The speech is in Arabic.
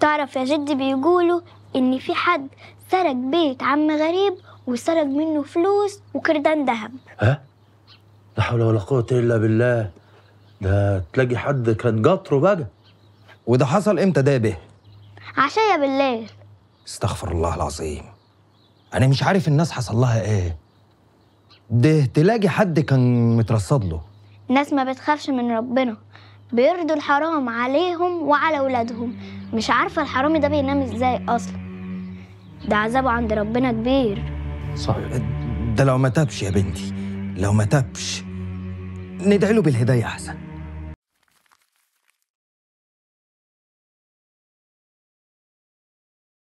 تعرف يا جدي بيقولوا إن في حد سرق بيت عم غريب وسرق منه فلوس وكردان ذهب ها؟ لا حول ولا قوة إلا بالله ده تلاقي حد كان قطره بقى وده حصل إمتى ده به؟ عشايا بالليل استغفر الله العظيم أنا مش عارف الناس حصل لها إيه ده تلاقي حد كان مترصد له الناس ما بتخافش من ربنا بيرضوا الحرام عليهم وعلى أولادهم مش عارفة الحرامي ده بينام إزاي أصلا ده عذابه عند ربنا كبير صح ده لو ما تابش يا بنتي لو ما تابش ندعي له بالهداية أحسن